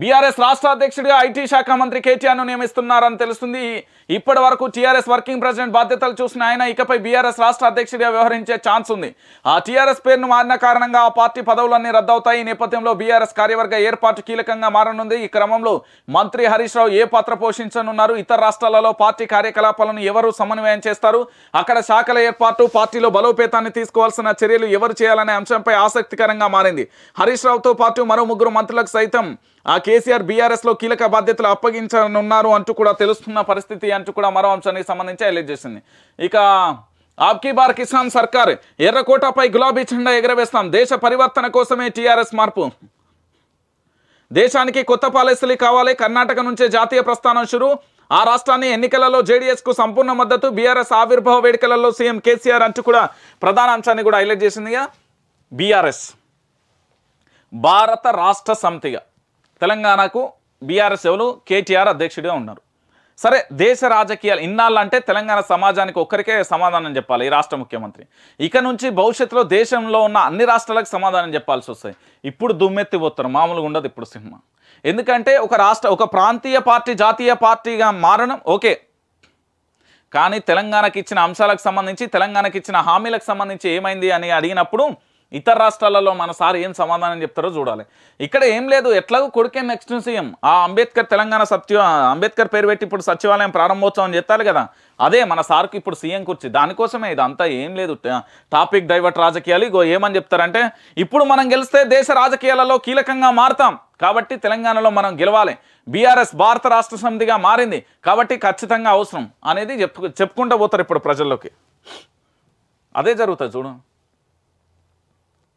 BRS రాష్ట్ర అధ్యక్షుడిగా IT శాఖ మంత్రి కేటీఆర్ను నియమిస్తున్నారని తెలుస్తుంది ఇప్పటి వరకు టీఆర్ఎస్ వర్కింగ్ ప్రెసిడెంట్ బాధ్యతలు చూసిన ఆయన ఇకపై బీఆర్ఎస్ రాష్ట్ర అధ్యక్షుడిగా వ్యవహరించే ఛాన్స్ ఉంది ఆ టీఆర్ఎస్ పేరును మారిన కారణంగా ఆ పార్టీ పదవులన్నీ రద్దవుతాయి ఈ నేపథ్యంలో బీఆర్ఎస్ కార్యవర్గ ఏర్పాటు కీలకంగా మారనుంది ఈ క్రమంలో మంత్రి హరీష్ రావు ఏ పాత్ర పోషించనున్నారు ఇతర రాష్ట్రాలలో పార్టీ కార్యకలాపాలను ఎవరు సమన్వయం చేస్తారు అక్కడ శాఖల ఏర్పాటు పార్టీలో బలోపేతాన్ని తీసుకోవాల్సిన చర్యలు ఎవరు చేయాలనే అంశంపై ఆసక్తికరంగా మారింది హరీష్ రావుతో పాటు మరో ముగ్గురు మంత్రులకు సైతం కేసీఆర్ బీఆర్ఎస్లో కీలక బాధ్యతలు అప్పగించనున్నారు అంటూ కూడా తెలుస్తున్న పరిస్థితి అంటూ కూడా మరో అంశానికి సంబంధించి హైలైట్ చేసింది ఇక ఆప్కీ బార్ కిసాన్ సర్కార్ ఎర్రకోటపై గులాబీ చెండా ఎగరవేస్తాం దేశ పరివర్తన కోసమే టీఆర్ఎస్ మార్పు దేశానికి కొత్త పాలసీలు కావాలి కర్ణాటక నుంచే జాతీయ ప్రస్థానం షురు ఆ రాష్ట్రాన్ని ఎన్నికలలో జేడీఎస్కు సంపూర్ణ మద్దతు బీఆర్ఎస్ ఆవిర్భావ వేడుకలలో సీఎం కేసీఆర్ అంటూ కూడా ప్రధాన అంశాన్ని కూడా హైలైట్ చేసిందిగా బీఆర్ఎస్ భారత రాష్ట్ర సమితిగా తెలంగాణకు బీఆర్ఎస్ ఎవరు కేటీఆర్ అధ్యక్షుడిగా ఉన్నారు సరే దేశ రాజకీయాలు ఇన్నాళ్ళంటే తెలంగాణ సమాజానికి ఒక్కరికే సమాధానం చెప్పాలి ఈ రాష్ట్ర ముఖ్యమంత్రి ఇక నుంచి భవిష్యత్తులో దేశంలో ఉన్న అన్ని రాష్ట్రాలకు సమాధానం చెప్పాల్సి వస్తాయి ఇప్పుడు దుమ్మెత్తిపోతారు మామూలుగా ఉండదు ఇప్పుడు సినిమా ఎందుకంటే ఒక రాష్ట్ర ఒక ప్రాంతీయ పార్టీ జాతీయ పార్టీగా మారడం ఓకే కానీ తెలంగాణకి ఇచ్చిన అంశాలకు సంబంధించి తెలంగాణకి ఇచ్చిన హామీలకు సంబంధించి ఏమైంది అని అడిగినప్పుడు ఇతర రాష్ట్రాలలో మన సార్ ఏం సమాధానం చెప్తారో చూడాలి ఇక్కడ ఏం లేదు ఎట్లాగో కొడుకే నెక్స్ట్ సీఎం ఆ అంబేద్కర్ తెలంగాణ సత్య అంబేద్కర్ పేరు పెట్టి ఇప్పుడు సచివాలయం ప్రారంభోత్సవం చెప్తారు కదా అదే మన సార్కు ఇప్పుడు సీఎం కూర్చి దానికోసమే ఇదంతా ఏం లేదు టాపిక్ డైవర్ట్ రాజకీయాలు ఇగో ఏమని చెప్తారంటే ఇప్పుడు మనం గెలిస్తే దేశ రాజకీయాలలో కీలకంగా మారుతాం కాబట్టి తెలంగాణలో మనం గెలవాలి బీఆర్ఎస్ భారత రాష్ట్ర సమితిగా మారింది కాబట్టి ఖచ్చితంగా అవసరం అనేది చెప్పు చెప్పుకుంటూ పోతారు ఇప్పుడు ప్రజల్లోకి అదే జరుగుతుంది చూడండి